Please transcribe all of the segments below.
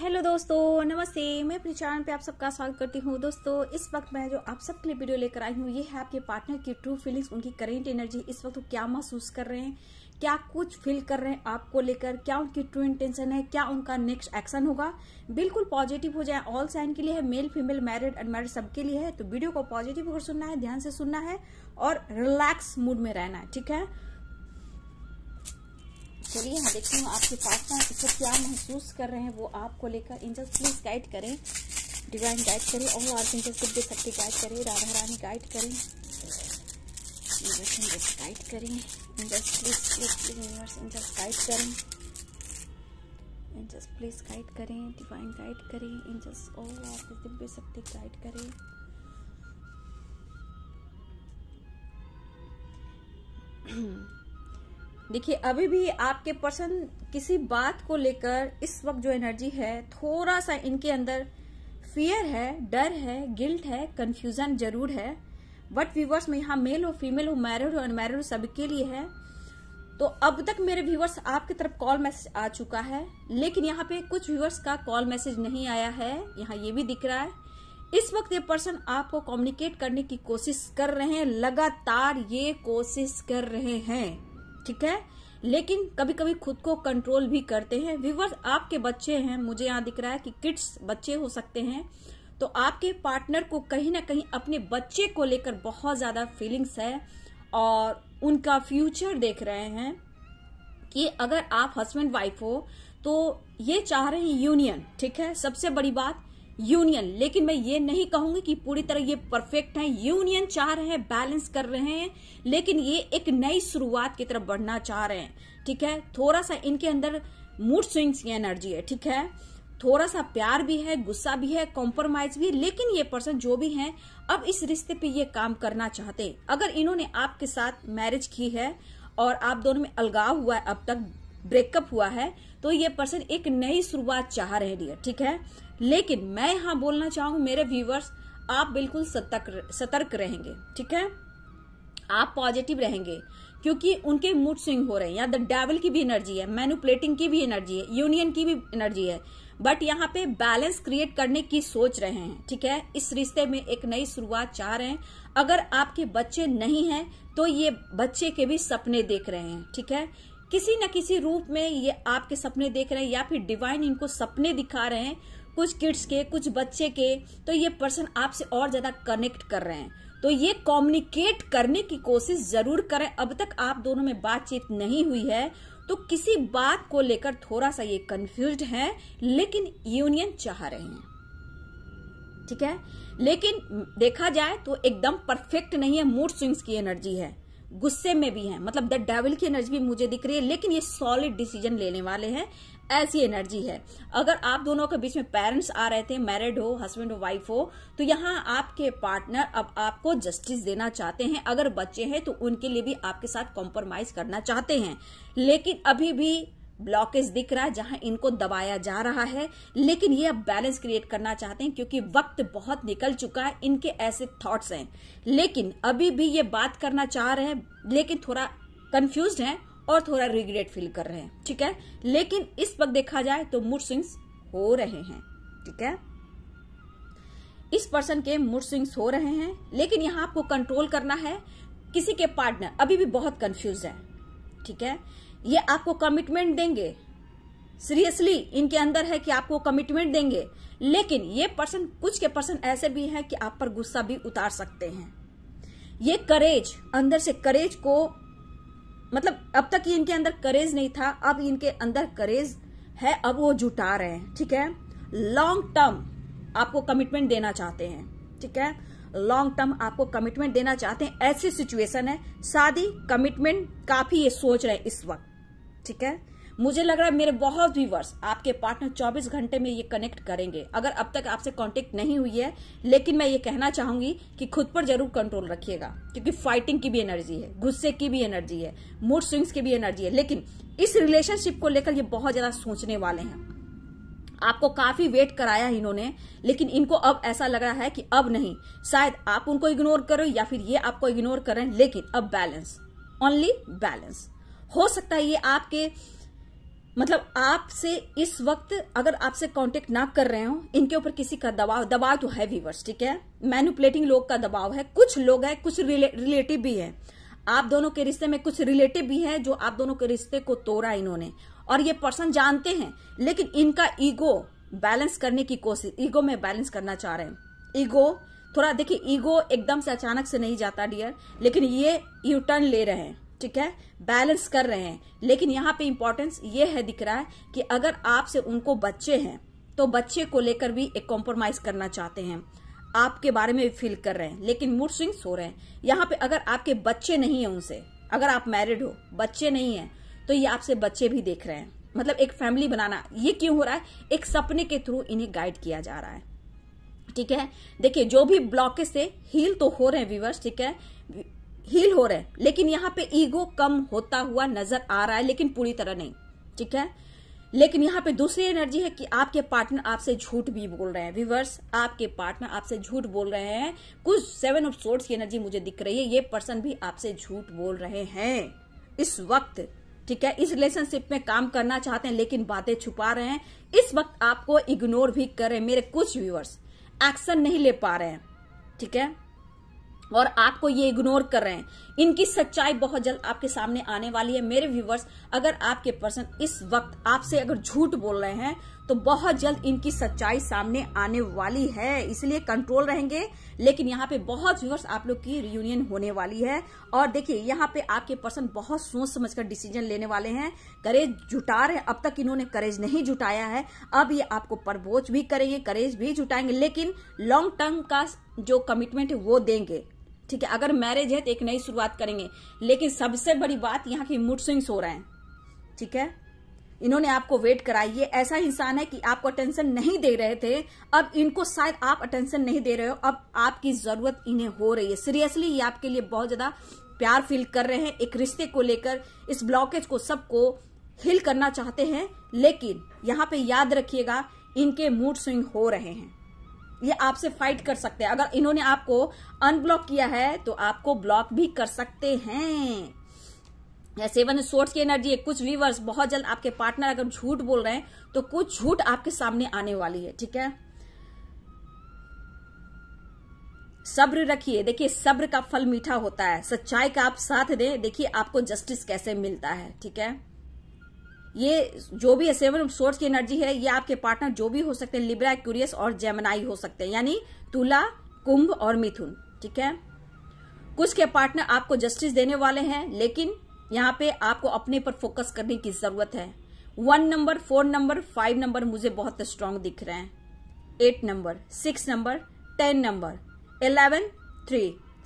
hello दोस्तों नमस्ते मैं अपने चैनल पे आप सबका स्वागत करती हूँ दोस्तों इस वक्त मैं जो आप सबके लिए वीडियो लेकर आई हूँ ये है आपके पार्टनर की ट्रू फीलिंग्स उनकी करेंट एनर्जी इस वक्त वो क्या महसूस कर रहे हैं क्या कुछ फील कर रहे हैं आपको लेकर क्या उनकी ट्रू इंटेंशन है क्या उनका नेक्स्ट एक्शन होगा बिल्कुल पॉजिटिव हो जाए ऑल साइन के लिए है मेल फीमेल मैरिड अनमैरिड सबके लिए है तो वीडियो को पॉजिटिव होकर सुनना है ध्यान से सुनना है और रिलैक्स मूड में रहना है ठीक है चलिए यहाँ देखती हूँ आपके पास में क्या महसूस कर रहे हैं वो आपको लेकर एंजल्स प्लीज गाइड करें डिवाइन गाइड करें और आर्थ एंजल्स दे सकते गाइड करें राधा रानी गाइड करें गाइड करें angels please please universe angels guide करें एंजल्स प्लीज गाइड करें डिवाइन गाइड करें एंजल्स दिव्य शक्ति गाइड करें देखिए अभी भी आपके पर्सन किसी बात को लेकर इस वक्त जो एनर्जी है थोड़ा सा इनके अंदर फियर है डर है गिल्ट है कंफ्यूजन जरूर है बट व्यूवर्स में यहाँ मेल हो फीमेल हो मैरिड हो अनमैरिड हो सबके लिए है तो अब तक मेरे व्यूवर्स आपकी तरफ कॉल मैसेज आ चुका है लेकिन यहाँ पे कुछ व्यूवर्स का कॉल मैसेज नहीं आया है यहाँ ये भी दिख रहा है इस वक्त ये पर्सन आपको कम्युनिकेट करने की कोशिश कर रहे हैं लगातार ये कोशिश कर रहे हैं ठीक है लेकिन कभी कभी खुद को कंट्रोल भी करते हैं व्यूवर्स आपके बच्चे हैं मुझे यहाँ दिख रहा है कि किड्स बच्चे हो सकते हैं तो आपके पार्टनर को कहीं ना कहीं अपने बच्चे को लेकर बहुत ज्यादा फीलिंग्स है और उनका फ्यूचर देख रहे हैं कि अगर आप हस्बैंड वाइफ हो तो ये चाह रहे हैं यूनियन ठीक है सबसे बड़ी बात यूनियन लेकिन मैं ये नहीं कहूंगी कि पूरी तरह ये परफेक्ट है यूनियन चाह रहे हैं बैलेंस कर रहे हैं लेकिन ये एक नई शुरुआत की तरफ बढ़ना चाह रहे हैं ठीक है थोड़ा सा इनके अंदर मूड स्विंग्स की एनर्जी है ठीक है थोड़ा सा प्यार भी है गुस्सा भी है कॉम्प्रोमाइज भी है लेकिन ये पर्सन जो भी है अब इस रिश्ते पे ये काम करना चाहते अगर इन्होंने आपके साथ मैरिज की है और आप दोनों में अलगाव हुआ है अब तक ब्रेकअप हुआ है तो ये पर्सन एक नई शुरुआत चाह रहे हैं ठीक है लेकिन मैं यहाँ बोलना चाहूंगा मेरे व्यूवर्स आप बिल्कुल सतर्क सतर्क रहेंगे ठीक है आप पॉजिटिव रहेंगे क्योंकि उनके मूड स्विंग हो रहे हैं यहाँ द डेवल की भी एनर्जी है मैनुपलेटिंग की भी एनर्जी है यूनियन की भी एनर्जी है बट यहाँ पे बैलेंस क्रिएट करने की सोच रहे हैं ठीक है इस रिश्ते में एक नई शुरुआत चाह रहे हैं अगर आपके बच्चे नहीं हैं तो ये बच्चे के भी सपने देख रहे हैं ठीक है किसी न किसी रूप में ये आपके सपने देख रहे हैं या फिर डिवाइन इनको सपने दिखा रहे हैं कुछ किड्स के कुछ बच्चे के तो ये पर्सन आपसे और ज़्यादा कनेक्ट कर रहे हैं तो ये कम्युनिकेट करने की कोशिश जरूर करें अब तक आप दोनों में बातचीत नहीं हुई है तो किसी बात को लेकर थोड़ा सा ये कंफ्यूज है लेकिन यूनियन चाह रहे हैं ठीक है लेकिन देखा जाए तो एकदम परफेक्ट नहीं है मूड स्विंग्स की एनर्जी है गुस्से में भी हैं मतलब द डेविल की एनर्जी भी मुझे दिख रही है लेकिन ये सॉलिड डिसीजन लेने वाले हैं ऐसी एनर्जी है अगर आप दोनों के बीच में पेरेंट्स आ रहे थे मैरिड हो हस्बैंड हो वाइफ हो तो यहाँ आपके पार्टनर अब आपको जस्टिस देना चाहते हैं अगर बच्चे हैं तो उनके लिए भी आपके साथ कॉम्प्रोमाइज करना चाहते हैं लेकिन अभी भी ब्लॉकेज दिख रहा है जहां इनको दबाया जा रहा है लेकिन ये अब बैलेंस क्रिएट करना चाहते हैं क्योंकि वक्त बहुत निकल चुका है इनके ऐसे थॉट्स हैं लेकिन अभी भी ये बात करना चाह रहे हैं लेकिन थोड़ा कंफ्यूज हैं और थोड़ा रिग्रेट फील कर रहे हैं ठीक है लेकिन इस वक्त देखा जाए तो मूड स्विंग्स हो रहे हैं ठीक है इस पर्सन के मूड स्विंग्स हो रहे हैं लेकिन यहाँ आपको कंट्रोल करना है किसी के पार्टनर अभी भी बहुत कंफ्यूज है ठीक है ये आपको कमिटमेंट देंगे सीरियसली इनके अंदर है कि आपको कमिटमेंट देंगे लेकिन ये पर्सन कुछ के पर्सन ऐसे भी हैं कि आप पर गुस्सा भी उतार सकते हैं ये करेज अंदर से करेज को मतलब अब तक इनके अंदर करेज नहीं था अब इनके अंदर करेज है अब वो जुटा रहे हैं ठीक है लॉन्ग टर्म आपको कमिटमेंट देना चाहते हैं ठीक है लॉन्ग टर्म आपको कमिटमेंट देना चाहते हैं ऐसी सिचुएशन है शादी कमिटमेंट काफी ये सोच रहे हैं इस वक्त ठीक है मुझे लग रहा है मेरे बहुत व्यूवर्स आपके पार्टनर 24 घंटे में ये कनेक्ट करेंगे अगर अब तक आपसे कांटेक्ट नहीं हुई है लेकिन मैं ये कहना चाहूंगी कि खुद पर जरूर कंट्रोल रखिएगा क्योंकि फाइटिंग की भी एनर्जी है गुस्से की भी एनर्जी है मूड स्विंग्स की भी एनर्जी है लेकिन इस रिलेशनशिप को लेकर ये बहुत ज्यादा सोचने वाले हैं आपको काफी वेट कराया इन्होंने लेकिन इनको अब ऐसा लग रहा है कि अब नहीं शायद आप उनको इग्नोर करो या फिर ये आपको इग्नोर करें लेकिन अब बैलेंस ओनली बैलेंस हो सकता है ये आपके मतलब आपसे इस वक्त अगर आपसे कांटेक्ट ना कर रहे हो इनके ऊपर किसी का दबाव दबाव तो है व्यूवर्स ठीक है मैनुपलेटिंग लोग का दबाव है कुछ लोग है कुछ रिले, रिलेटिव भी है आप दोनों के रिश्ते में कुछ रिलेटिव भी है जो आप दोनों के रिश्ते को तोड़ा इन्होंने और ये पर्सन जानते हैं लेकिन इनका ईगो बैलेंस करने की कोशिश ईगो में बैलेंस करना चाह रहे हैं ईगो थोड़ा देखिए ईगो एकदम से अचानक से नहीं जाता डियर लेकिन ये यू टर्न ले रहे हैं ठीक है बैलेंस कर रहे हैं लेकिन यहाँ पे इम्पोर्टेंस ये है दिख रहा है कि अगर आपसे उनको बच्चे हैं तो बच्चे को लेकर भी एक कॉम्प्रोमाइज करना चाहते हैं आपके बारे में फील कर रहे हैं लेकिन मूड स्विंग सो रहे हैं यहाँ पे अगर आपके बच्चे नहीं है उनसे अगर आप मैरिड हो बच्चे नहीं है तो ये आपसे बच्चे भी देख रहे हैं मतलब एक फैमिली बनाना ये क्यों हो रहा है एक सपने के थ्रू इन्हें गाइड किया जा रहा है ठीक है देखिए जो भी ब्लॉकेज से हील तो हो रहे हैं व्यूवर्स ठीक है हील हो रहे हैं लेकिन यहाँ पे ईगो कम होता हुआ नजर आ रहा है लेकिन पूरी तरह नहीं ठीक है लेकिन यहाँ पे दूसरी एनर्जी है कि आपके पार्टनर आपसे झूठ भी बोल रहे हैं विवर्स आपके पार्टनर आपसे झूठ बोल रहे हैं कुछ सेवन ऑफ सोर्ट्स की एनर्जी मुझे दिख रही है ये पर्सन भी आपसे झूठ बोल रहे हैं इस वक्त ठीक है इस रिलेशनशिप में काम करना चाहते हैं लेकिन बातें छुपा रहे हैं इस वक्त आपको इग्नोर भी कर रहे हैं मेरे कुछ व्यूअर्स एक्शन नहीं ले पा रहे हैं ठीक है और आपको ये इग्नोर कर रहे हैं इनकी सच्चाई बहुत जल्द आपके सामने आने वाली है मेरे व्यूवर्स अगर आपके पर्सन इस वक्त आपसे अगर झूठ बोल रहे हैं तो बहुत जल्द इनकी सच्चाई सामने आने वाली है इसलिए कंट्रोल रहेंगे लेकिन यहाँ पे बहुत व्यूवर्स आप लोग की रियूनियन होने वाली है और देखिए यहाँ पे आपके पर्सन बहुत सोच समझ कर डिसीजन लेने वाले हैं करेज जुटा रहे अब तक इन्होंने करेज नहीं जुटाया है अब ये आपको प्रबोच भी करेंगे करेज भी जुटाएंगे लेकिन लॉन्ग टर्म का जो कमिटमेंट है वो देंगे ठीक है अगर मैरिज है तो एक नई शुरुआत करेंगे लेकिन सबसे बड़ी बात यहाँ की मूड स्विंग्स हो रहे हैं ठीक है इन्होंने आपको वेट कराई ये ऐसा इंसान है कि आपको अटेंशन नहीं दे रहे थे अब इनको शायद आप अटेंशन नहीं दे रहे हो अब आपकी जरूरत इन्हें हो रही है सीरियसली ये आपके लिए बहुत ज्यादा प्यार फील कर रहे हैं एक रिश्ते को लेकर इस ब्लॉकेज को सबको हिल करना चाहते हैं लेकिन यहाँ पे याद रखिएगा इनके मूड स्विंग हो रहे हैं ये आपसे फाइट कर सकते हैं अगर इन्होंने आपको अनब्लॉक किया है तो आपको ब्लॉक भी कर सकते हैं सेवन सोर्स की एनर्जी है कुछ व्यूवर्स बहुत जल्द आपके पार्टनर अगर झूठ बोल रहे हैं तो कुछ झूठ आपके सामने आने वाली है ठीक है सब्र रखिए देखिए सब्र का फल मीठा होता है सच्चाई का आप साथ दें देखिए आपको जस्टिस कैसे मिलता है ठीक है ये जो भी सेवन सोर्स की एनर्जी है ये आपके पार्टनर जो भी हो सकते हैं लिब्रा क्यूरियस और जेमनाई हो सकते हैं यानी तुला कुंभ और मिथुन ठीक है कुछ के पार्टनर आपको जस्टिस देने वाले हैं लेकिन यहाँ पे आपको अपने पर फोकस करने की जरूरत है one number four number five number मुझे बहुत स्ट्रांग दिख रहे हैं eight number six number ten number eleven three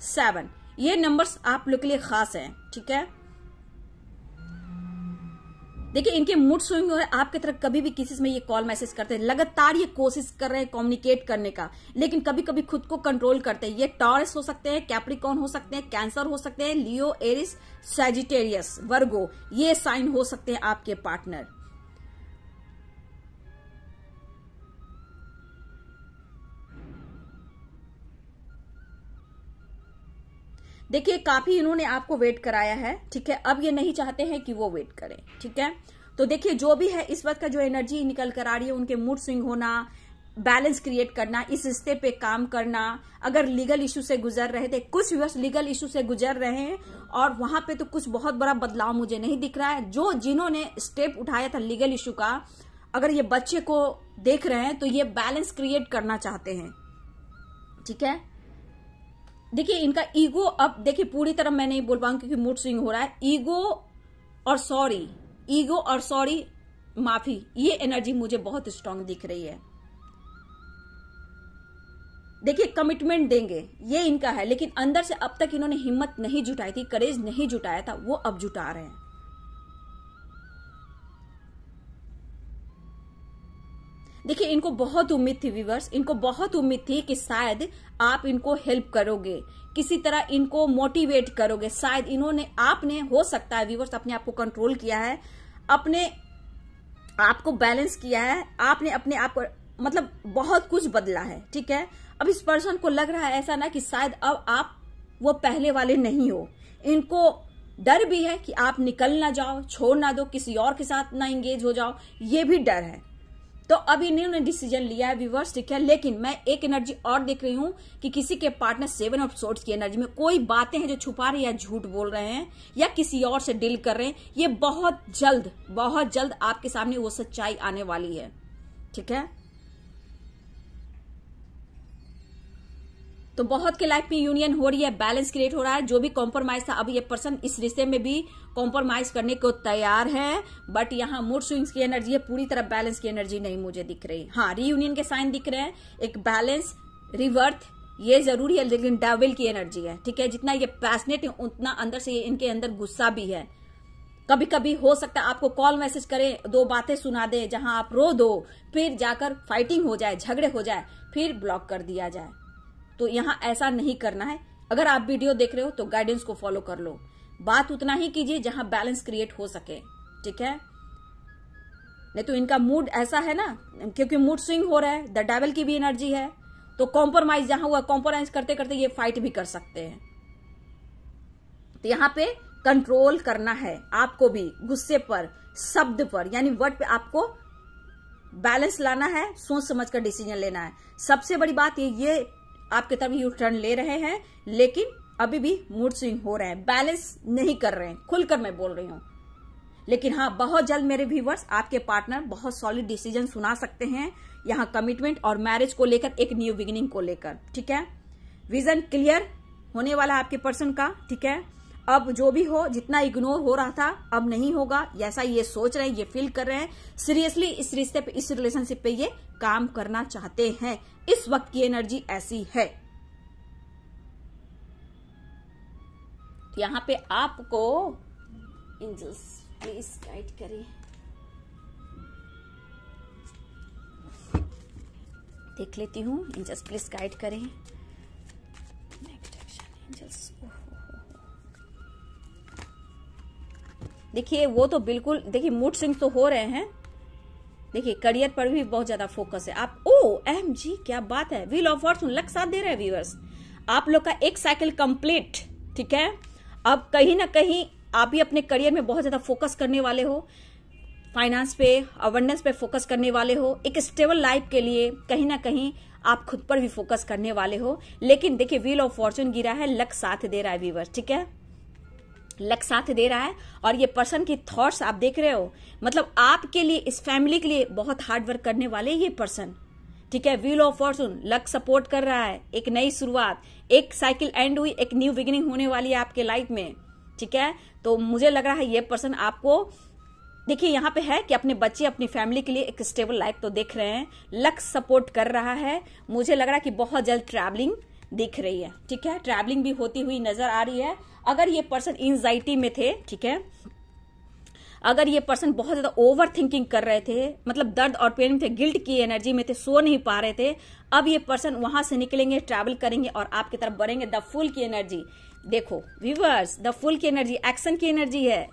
seven ये नंबर्स आप लोग के लिए खास हैं ठीक है देखिए इनके मूड स्विंग है आपकी तरफ कभी भी किसी में ये कॉल मैसेज करते हैं लगातार ये कोशिश कर रहे हैं कम्युनिकेट करने का लेकिन कभी कभी खुद को कंट्रोल करते हैं ये टॉरस हो सकते हैं कैप्रिकॉन हो सकते हैं कैंसर हो सकते हैं लियो एरिस सेजिटेरियस वर्गो ये साइन हो सकते हैं आपके पार्टनर देखिए काफी इन्होंने आपको वेट कराया है ठीक है अब ये नहीं चाहते हैं कि वो वेट करें ठीक है तो देखिए जो भी है इस वक्त का जो एनर्जी निकल कर आ रही है उनके मूड स्विंग होना बैलेंस क्रिएट करना इस रिश्ते पे काम करना अगर लीगल इशू से गुजर रहे थे कुछ व्यवस्था लीगल इशू से गुजर रहे हैं और वहां पे तो कुछ बहुत बड़ा बदलाव मुझे नहीं दिख रहा है जो जिन्होंने स्टेप उठाया था लीगल इशू का अगर ये बच्चे को देख रहे हैं तो ये बैलेंस क्रिएट करना चाहते हैं ठीक है देखिए इनका ईगो अब देखिए पूरी तरह मैं नहीं बोल पाऊंगी क्योंकि मूड स्विंग हो रहा है ईगो और सॉरी ईगो और सॉरी माफी ये एनर्जी मुझे बहुत स्ट्रांग दिख रही है देखिए कमिटमेंट देंगे ये इनका है लेकिन अंदर से अब तक इन्होंने हिम्मत नहीं जुटाई थी करेज नहीं जुटाया था वो अब जुटा रहे हैं देखिए इनको बहुत उम्मीद थी व्यूवर्स इनको बहुत उम्मीद थी कि शायद आप इनको हेल्प करोगे किसी तरह इनको मोटिवेट करोगे शायद इन्होंने आपने हो सकता है व्यूवर्स अपने आप को कंट्रोल किया है अपने आपको बैलेंस किया है आपने अपने आप को मतलब बहुत कुछ बदला है ठीक है अब इस पर्सन को लग रहा है ऐसा ना कि शायद अब आप वो पहले वाले नहीं हो इनको डर भी है कि आप निकल ना जाओ छोड़ ना दो किसी और के साथ ना इंगेज हो जाओ ये भी डर है तो अब इन्होंने डिसीजन लिया है व्यूवर्स ठीक है लेकिन मैं एक एनर्जी और देख रही हूं कि किसी के पार्टनर सेवन ऑफ सोर्ट्स की एनर्जी में कोई बातें हैं जो छुपा रही या झूठ बोल रहे हैं या किसी और से डील कर रहे हैं ये बहुत जल्द बहुत जल्द आपके सामने वो सच्चाई आने वाली है ठीक है तो बहुत के लाइफ में यूनियन हो रही है बैलेंस क्रिएट हो रहा है जो भी कॉम्प्रोमाइज था अब ये पर्सन इस रिश्ते में भी कॉम्प्रोमाइज करने को तैयार है बट यहाँ मूड स्विंग्स की एनर्जी है पूरी तरह बैलेंस की एनर्जी नहीं मुझे दिख रही हाँ रीयूनियन के साइन दिख रहे हैं एक बैलेंस रिवर्थ ये जरूरी है लेकिन डेविल की एनर्जी है ठीक है जितना ये पैसनेट है उतना अंदर से इनके अंदर गुस्सा भी है कभी कभी हो सकता है आपको कॉल मैसेज करें दो बातें सुना दे जहां आप रो दो फिर जाकर फाइटिंग हो जाए झगड़े हो जाए फिर ब्लॉक कर दिया जाए तो यहाँ ऐसा नहीं करना है अगर आप वीडियो देख रहे हो तो गाइडेंस को फॉलो कर लो बात उतना ही कीजिए जहां बैलेंस क्रिएट हो सके ठीक है नहीं तो इनका मूड ऐसा है ना क्योंकि मूड स्विंग हो रहा है द डेवल की भी एनर्जी है तो कॉम्प्रोमाइज जहां हुआ कॉम्प्रोमाइज करते करते ये फाइट भी कर सकते हैं तो यहां पे कंट्रोल करना है आपको भी गुस्से पर शब्द पर यानी वर्ड पे आपको बैलेंस लाना है सोच समझ कर डिसीजन लेना है सबसे बड़ी बात ये ये आपके तरफ यू टर्न ले रहे हैं लेकिन अभी भी मूड स्विंग हो रहे हैं बैलेंस नहीं कर रहे हैं खुलकर मैं बोल रही हूं लेकिन हाँ बहुत जल्द मेरे व्यूवर्स आपके पार्टनर बहुत सॉलिड डिसीजन सुना सकते हैं यहाँ कमिटमेंट और मैरिज को लेकर एक न्यू बिगिनिंग को लेकर ठीक है विजन क्लियर होने वाला आपके पर्सन का ठीक है अब जो भी हो जितना इग्नोर हो रहा था अब नहीं होगा ऐसा ये सोच रहे हैं ये फील कर रहे हैं सीरियसली इस रिश्ते पे इस रिलेशनशिप पे ये काम करना चाहते हैं इस वक्त की एनर्जी ऐसी है यहाँ पे आपको एंजल्स प्लीज गाइड करें देख लेती हूँ एंजल्स प्लीज गाइड करें एंजल्स देखिए वो तो बिल्कुल देखिए मूड स्विंग तो हो रहे हैं देखिए करियर पर भी बहुत ज्यादा फोकस है आप ओ एम जी क्या बात है व्हील ऑफ फॉर्चून लक साथ दे रहे हैं व्यूअर्स आप लोग का एक साइकिल कंप्लीट ठीक है अब कहीं ना कहीं आप भी अपने करियर में बहुत ज्यादा फोकस करने वाले हो फाइनेंस पे अवेयरनेस पे फोकस करने वाले हो एक स्टेबल लाइफ के लिए कहीं ना कहीं आप खुद पर भी फोकस करने वाले हो लेकिन देखिए व्हील ऑफ फॉर्चून गिरा है लक साथ दे रहा है व्यूवर ठीक है लक साथ दे रहा है और ये पर्सन की थॉट्स आप देख रहे हो मतलब आपके लिए इस फैमिली के लिए बहुत हार्ड वर्क करने वाले ये पर्सन ठीक है wheel of fortune luck support कर रहा है एक नई शुरुआत एक साइकिल एंड हुई एक न्यू बिगिनिंग होने वाली है आपके लाइफ में ठीक है तो मुझे लग रहा है ये पर्सन आपको देखिए यहाँ पे है कि अपने बच्चे अपनी फैमिली के लिए एक स्टेबल लाइफ तो देख रहे हैं लक सपोर्ट कर रहा है मुझे लग रहा है कि बहुत जल्द ट्रैवलिंग दिख रही है ठीक है ट्रैवलिंग भी होती हुई नजर आ रही है अगर ये पर्सन एंजाइटी में थे ठीक है अगर ये पर्सन बहुत ज्यादा ओवर थिंकिंग कर रहे थे मतलब दर्द और पेन में थे गिल्ट की एनर्जी में थे सो नहीं पा रहे थे अब ये पर्सन वहां से निकलेंगे ट्रैवल करेंगे और आपकी तरफ बढ़ेंगे द फुल की एनर्जी देखो व्यूवर्स द फुल की एनर्जी एक्शन की एनर्जी है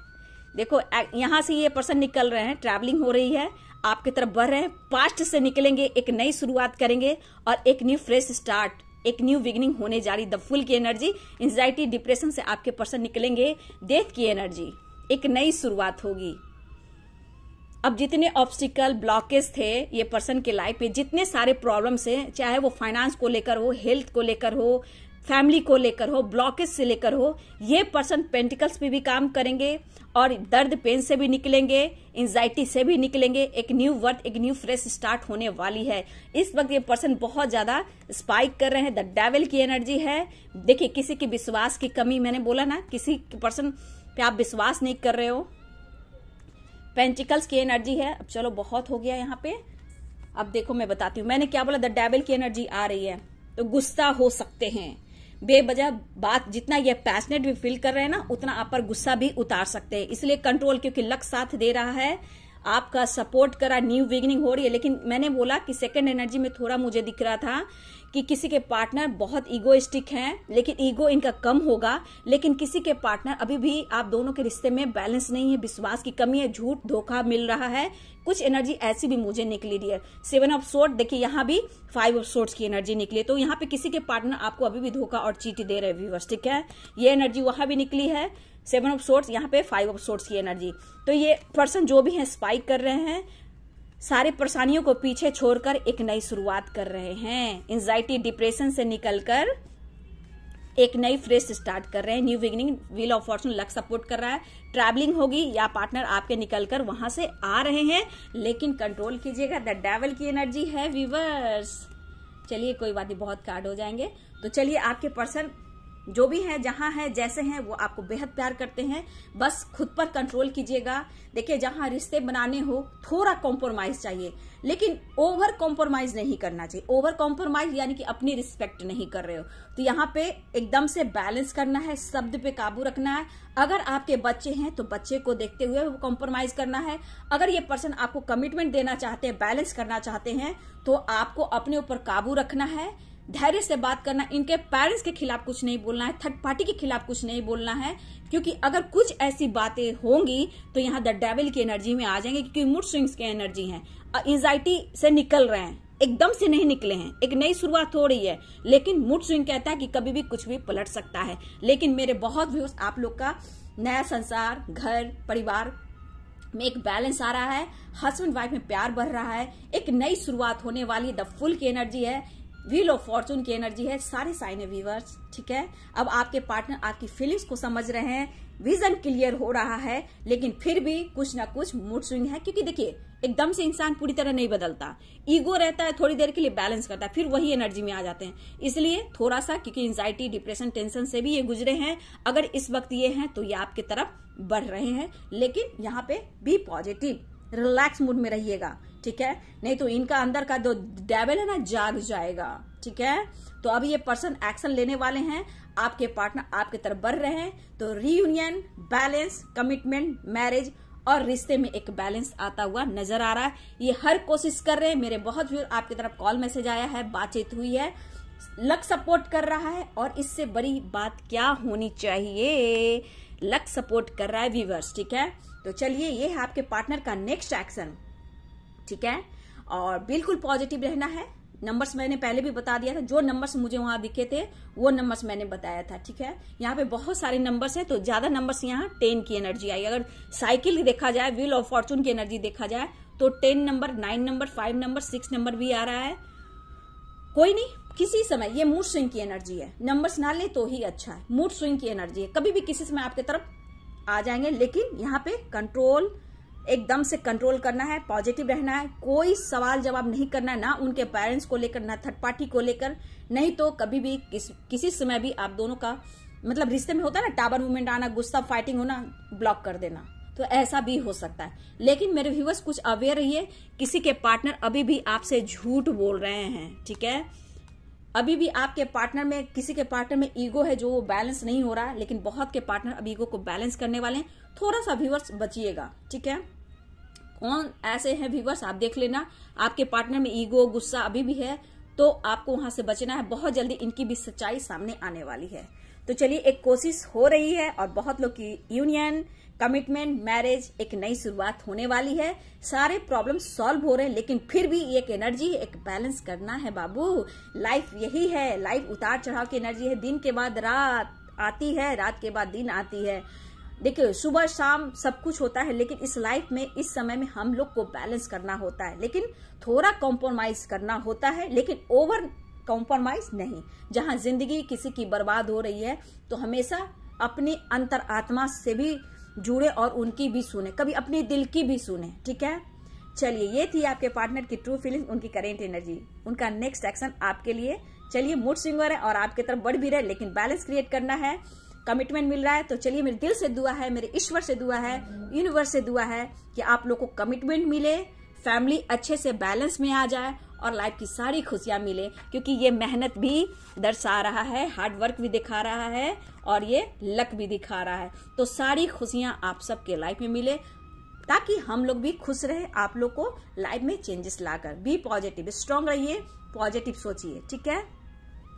देखो यहाँ से ये पर्सन निकल रहे हैं ट्रैवलिंग हो रही है आपकी तरफ बढ़ रहे हैं पास्ट से निकलेंगे एक नई शुरुआत करेंगे और एक न्यू फ्रेश स्टार्ट एक न्यू बिगिनिंग होने जा रही द फुल की एनर्जी एंजाइटी डिप्रेशन से आपके पर्सन निकलेंगे डेथ की एनर्जी एक नई शुरुआत होगी अब जितने ऑब्स्टिकल ब्लॉकेज थे ये पर्सन के लाइफ में जितने सारे प्रॉब्लम्स हैं चाहे वो फाइनेंस को लेकर हो हेल्थ को लेकर हो फैमिली को लेकर हो ब्लॉकेज से लेकर हो ये पर्सन पेंटिकल्स पे भी काम करेंगे और दर्द पेन से भी निकलेंगे एंजाइटी से भी निकलेंगे एक न्यू वर्थ एक न्यू फ्रेश स्टार्ट होने वाली है इस वक्त ये पर्सन बहुत ज्यादा स्पाइक कर रहे हैं द डेवल की एनर्जी है देखिए किसी की विश्वास की कमी मैंने बोला ना किसी पर्सन पे आप विश्वास नहीं कर रहे हो पेंटिकल्स की एनर्जी है अब चलो बहुत हो गया यहाँ पे अब देखो मैं बताती हूँ मैंने क्या बोला द डेवल की एनर्जी आ रही है तो गुस्सा हो सकते हैं बेबजा बात जितना ये पैशनेट भी फील कर रहे हैं ना उतना आप पर गुस्सा भी उतार सकते हैं इसलिए कंट्रोल क्योंकि लक साथ दे रहा है आपका सपोर्ट करा न्यू बिगनिंग हो रही है लेकिन मैंने बोला कि सेकंड एनर्जी में थोड़ा मुझे दिख रहा था कि किसी के पार्टनर बहुत ईगोइस्टिक हैं लेकिन ईगो इनका कम होगा लेकिन किसी के पार्टनर अभी भी आप दोनों के रिश्ते में बैलेंस नहीं है विश्वास की कमी है झूठ धोखा मिल रहा है कुछ एनर्जी ऐसी भी मुझे निकली रही है सेवन ऑफ सोर्ट देखिए यहाँ भी फाइव ऑफ सोर्ट्स की एनर्जी निकली तो यहाँ पे किसी के पार्टनर आपको अभी भी धोखा और चीटी दे रहे व्यूवर्स ठीक है ये एनर्जी वहां भी निकली है सेवन ऑफ सोर्ट्स यहाँ पे फाइव ऑफ सोर्ट्स की एनर्जी तो ये पर्सन जो भी है स्पाइक कर रहे हैं सारी परेशानियों को पीछे छोड़कर एक नई शुरुआत कर रहे हैं एंजाइटी डिप्रेशन से निकलकर एक नई फ्रेश स्टार्ट कर रहे हैं new beginning wheel of fortune luck support कर रहा है ट्रैवलिंग होगी या पार्टनर आपके निकलकर वहां से आ रहे हैं लेकिन कंट्रोल कीजिएगा द डेवल की एनर्जी है विवर्स चलिए कोई बात नहीं बहुत कार्ड हो जाएंगे तो चलिए आपके पर्सन जो भी है जहां है जैसे हैं वो आपको बेहद प्यार करते हैं बस खुद पर कंट्रोल कीजिएगा देखिए जहां रिश्ते बनाने हो थोड़ा कॉम्प्रोमाइज चाहिए लेकिन ओवर कॉम्प्रोमाइज नहीं करना चाहिए ओवर कॉम्प्रोमाइज यानी कि अपनी रिस्पेक्ट नहीं कर रहे हो तो यहाँ पे एकदम से बैलेंस करना है शब्द पे काबू रखना है अगर आपके बच्चे हैं तो बच्चे को देखते हुए कॉम्प्रोमाइज करना है अगर ये पर्सन आपको कमिटमेंट देना चाहते हैं बैलेंस करना चाहते हैं तो आपको अपने ऊपर काबू रखना है धैर्य से बात करना इनके पेरेंट्स के खिलाफ कुछ नहीं बोलना है थर्ड पार्टी के खिलाफ कुछ नहीं बोलना है क्योंकि अगर कुछ ऐसी बातें होंगी तो यहाँ द डेविल की एनर्जी में आ जाएंगे क्योंकि मूड स्विंग्स की एनर्जी है एंजाइटी से निकल रहे हैं एकदम से नहीं निकले हैं एक नई शुरुआत हो रही है लेकिन मूड स्विंग कहता है कि कभी भी कुछ भी पलट सकता है लेकिन मेरे बहुत व्यूज आप लोग का नया संसार घर परिवार में एक बैलेंस आ रहा है हस्बैंड वाइफ में प्यार बढ़ रहा है एक नई शुरुआत होने वाली द फुल की एनर्जी है व्हील ऑफ फॉर्चून की एनर्जी है सारे साइन है व्यूवर्स ठीक है अब आपके पार्टनर आपकी फीलिंग्स को समझ रहे हैं विजन क्लियर हो रहा है लेकिन फिर भी कुछ ना कुछ मूड स्विंग है क्योंकि देखिए एकदम से इंसान पूरी तरह नहीं बदलता ईगो रहता है थोड़ी देर के लिए बैलेंस करता है फिर वही एनर्जी में आ जाते हैं इसलिए थोड़ा सा क्योंकि एंजाइटी डिप्रेशन टेंशन से भी ये गुजरे हैं अगर इस वक्त ये हैं तो ये आपकी तरफ बढ़ रहे हैं लेकिन यहाँ पे बी पॉजिटिव रिलैक्स मूड में रहिएगा ठीक है नहीं तो इनका अंदर का जो डेबल है ना जाग जाएगा ठीक है तो अब ये पर्सन एक्शन लेने वाले हैं आपके पार्टनर आपके तरफ बढ़ रहे हैं तो रीयूनियन बैलेंस कमिटमेंट मैरिज और रिश्ते में एक बैलेंस आता हुआ नजर आ रहा है ये हर कोशिश कर रहे हैं मेरे बहुत व्यूर आपकी तरफ कॉल मैसेज आया है बातचीत हुई है लक सपोर्ट कर रहा है और इससे बड़ी बात क्या होनी चाहिए लक सपोर्ट कर रहा है व्यूवर्स ठीक है तो चलिए ये है आपके पार्टनर का नेक्स्ट एक्शन ठीक है और बिल्कुल पॉजिटिव रहना है नंबर्स मैंने पहले भी बता दिया था जो नंबर्स मुझे वहां दिखे थे वो नंबर्स मैंने बताया था ठीक है यहाँ पे बहुत सारे नंबर्स हैं तो ज्यादा नंबर्स यहाँ टेन की एनर्जी आई अगर साइकिल देखा जाए व्हील ऑफ फॉर्चून की एनर्जी देखा जाए तो ten number nine number five number six number भी आ रहा है कोई नहीं किसी समय ये मूड स्विंग की एनर्जी है नंबर्स ना ले तो ही अच्छा है मूड स्विंग की एनर्जी है कभी भी किसी समय आपके तरफ आ जाएंगे लेकिन यहाँ पे कंट्रोल एकदम से कंट्रोल करना है पॉजिटिव रहना है कोई सवाल जवाब नहीं करना है ना उनके पेरेंट्स को लेकर ना थर्ड पार्टी को लेकर नहीं तो कभी भी किस, किसी समय भी आप दोनों का मतलब रिश्ते में होता है ना टावर मूवमेंट आना गुस्सा फाइटिंग होना ब्लॉक कर देना तो ऐसा भी हो सकता है लेकिन मेरे व्यूवर्स कुछ अवेयर रहिए किसी के पार्टनर अभी भी आपसे झूठ बोल रहे हैं ठीक है अभी भी आपके पार्टनर में किसी के पार्टनर में ईगो है जो वो बैलेंस नहीं हो रहा है लेकिन बहुत के पार्टनर अब ईगो को बैलेंस करने वाले हैं थोड़ा सा व्यूवर्स बचिएगा ठीक है कौन ऐसे हैं व्यूवर्स आप देख लेना आपके पार्टनर में ईगो गुस्सा अभी भी है तो आपको वहां से बचना है बहुत जल्दी इनकी भी सच्चाई सामने आने वाली है तो चलिए एक कोशिश हो रही है और बहुत लोग की यूनियन कमिटमेंट मैरिज एक नई शुरुआत होने वाली है सारे प्रॉब्लम सॉल्व हो रहे हैं लेकिन फिर भी एक एनर्जी एक बैलेंस करना है बाबू लाइफ यही है लाइफ उतार चढ़ाव की एनर्जी है दिन के बाद रात आती है रात के बाद दिन आती है देखिए सुबह शाम सब कुछ होता है लेकिन इस लाइफ में इस समय में हम लोग को बैलेंस करना होता है लेकिन थोड़ा कॉम्प्रोमाइज करना होता है लेकिन ओवर कॉम्प्रोमाइज नहीं जहां जिंदगी किसी की बर्बाद हो रही है तो हमेशा अपनी आत्मा से भी जुड़े और उनकी भी सुने कभी अपने दिल की भी सुने ठीक है चलिए ये थी आपके पार्टनर की ट्रू फीलिंग उनकी करेंट एनर्जी उनका नेक्स्ट एक्शन आपके लिए चलिए मूड स्विंगर है और आपके तरफ बढ़ भी रहे लेकिन बैलेंस क्रिएट करना है कमिटमेंट मिल रहा है तो चलिए मेरे दिल से दुआ है मेरे ईश्वर से दुआ है यूनिवर्स से दुआ है कि आप लोग को कमिटमेंट मिले फैमिली अच्छे से बैलेंस में आ जाए और लाइफ की सारी खुशियाँ मिले क्योंकि ये मेहनत भी दर्शा रहा है हार्डवर्क भी दिखा रहा है और ये लक भी दिखा रहा है तो सारी खुशियाँ आप सबके लाइफ में मिले ताकि हम लोग भी खुश रहे आप लोग को लाइफ में चेंजेस लाकर बी पॉजिटिव स्ट्रांग रहिए पॉजिटिव सोचिए ठीक है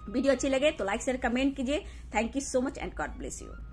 वीडियो अच्छी लगे तो लाइक शेयर कमेंट कीजिए thank you so much and God bless you